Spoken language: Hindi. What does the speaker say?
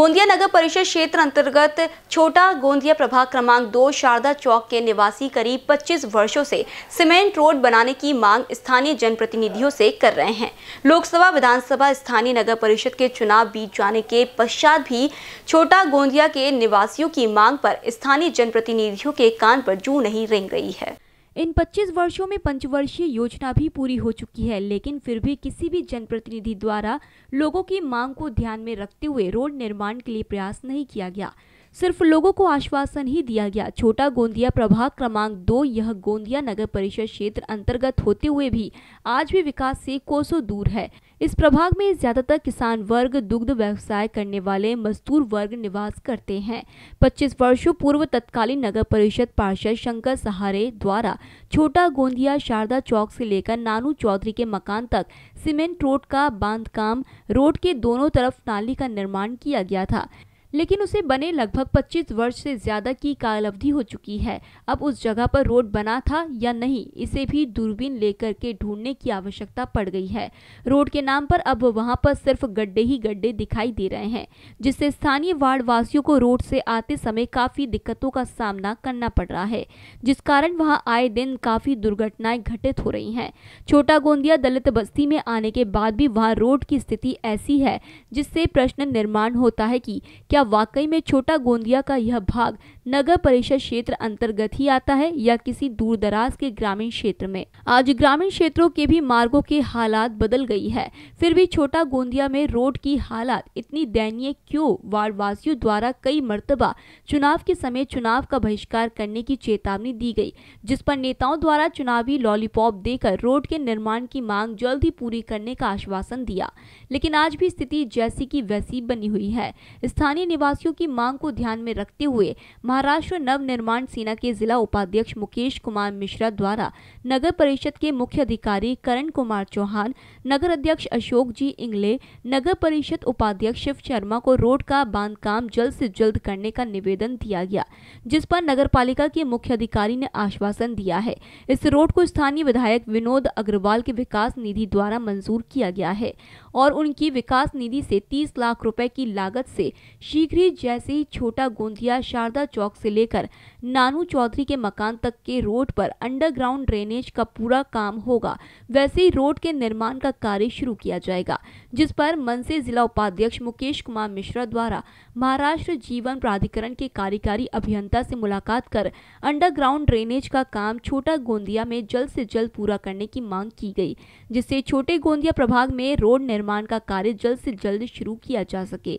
गोंदिया नगर परिषद क्षेत्र अंतर्गत छोटा गोंदिया प्रभाग क्रमांक दो शारदा चौक के निवासी करीब 25 वर्षों से सीमेंट रोड बनाने की मांग स्थानीय जनप्रतिनिधियों से कर रहे हैं लोकसभा विधानसभा स्थानीय नगर परिषद के चुनाव बीत जाने के पश्चात भी छोटा गोंदिया के निवासियों की मांग पर स्थानीय जनप्रतिनिधियों के कान पर जू नहीं रेंग रही है इन 25 वर्षों में पंचवर्षीय योजना भी पूरी हो चुकी है लेकिन फिर भी किसी भी जनप्रतिनिधि द्वारा लोगों की मांग को ध्यान में रखते हुए रोड निर्माण के लिए प्रयास नहीं किया गया सिर्फ लोगों को आश्वासन ही दिया गया छोटा गोंदिया प्रभाग क्रमांक दो यह गोंदिया नगर परिषद क्षेत्र अंतर्गत होते हुए भी आज भी विकास से कोसों दूर है इस प्रभाग में ज्यादातर किसान वर्ग दुग्ध व्यवसाय करने वाले मजदूर वर्ग निवास करते हैं 25 वर्षों पूर्व तत्कालीन नगर परिषद पार्षद शंकर सहारे द्वारा छोटा गोंदिया शारदा चौक से लेकर नानू चौधरी के मकान तक सीमेंट रोड का बांध काम रोड के दोनों तरफ नाली का निर्माण किया गया था लेकिन उसे बने लगभग 25 वर्ष से ज़्यादा की कालावधि हो चुकी है अब उस जगह पर रोड बना था या नहीं इसे भी दूरबीन लेकर के ढूंढने की आवश्यकता पड़ गई है रोड के नाम पर अब वहां पर सिर्फ गड्ढे ही गड्ढे दिखाई दे रहे हैं जिससे स्थानीय वार्ड वासियों को रोड से आते समय काफ़ी दिक्कतों का सामना करना पड़ रहा है जिस कारण वहाँ आए दिन काफ़ी दुर्घटनाएं घटित हो रही है छोटा गोंदिया दलित बस्ती में आने के बाद भी वहाँ रोड की स्थिति ऐसी है जिससे प्रश्न निर्माण होता है की क्या क्या वाकई में छोटा गोंदिया का यह भाग नगर परिषद क्षेत्र अंतर्गत ही आता है या किसी दूर दराज के ग्रामीण क्षेत्र में आज ग्रामीण क्षेत्रों के भी मार्गों के हालात बदल गई है फिर भी छोटा गोंदिया में रोड की हालात इतनी दयनीय क्यों वासियों द्वारा कई मरतबा चुनाव के समय चुनाव का बहिष्कार करने की चेतावनी दी गई जिस पर नेताओं द्वारा चुनावी लॉलीपॉप देकर रोड के निर्माण की मांग जल्द ही पूरी करने का आश्वासन दिया लेकिन आज भी स्थिति जैसी की वैसी बनी हुई है स्थानीय निवासियों की मांग को ध्यान में रखते हुए महाराष्ट्र नव निर्माण सेना के जिला उपाध्यक्ष मुकेश कुमार मिश्रा द्वारा नगर परिषद के मुख्य अधिकारी करण कुमार चौहान नगर अध्यक्ष अशोक जी इंगले नगर परिषद उपाध्यक्ष शिव शर्मा को रोड का बांध काम जल्द से जल्द करने का निवेदन दिया गया जिस पर नगर के मुख्य अधिकारी ने आश्वासन दिया है इस रोड को स्थानीय विधायक विनोद अग्रवाल के विकास निधि द्वारा मंजूर किया गया है और उनकी विकास निधि से 30 लाख रुपए की लागत से शीघ्र ही जैसे ही छोटा गोंदिया शारदा चौक से लेकर नानू चौधरी के मकान तक के रोड पर अंडरग्राउंड ड्रेनेज का पूरा काम होगा वैसे ही रोड के निर्माण का कार्य शुरू किया जाएगा जिस पर मनसे जिला उपाध्यक्ष मुकेश कुमार मिश्रा द्वारा महाराष्ट्र जीवन प्राधिकरण के कार्यकारी अभियंता से मुलाकात कर अंडरग्राउंड ड्रेनेज का काम छोटा गोंदिया में जल्द से जल्द पूरा करने की मांग की गई जिससे छोटे गोंदिया प्रभाग में रोड निर्माण का कार्य जल्द से जल्द शुरू किया जा सके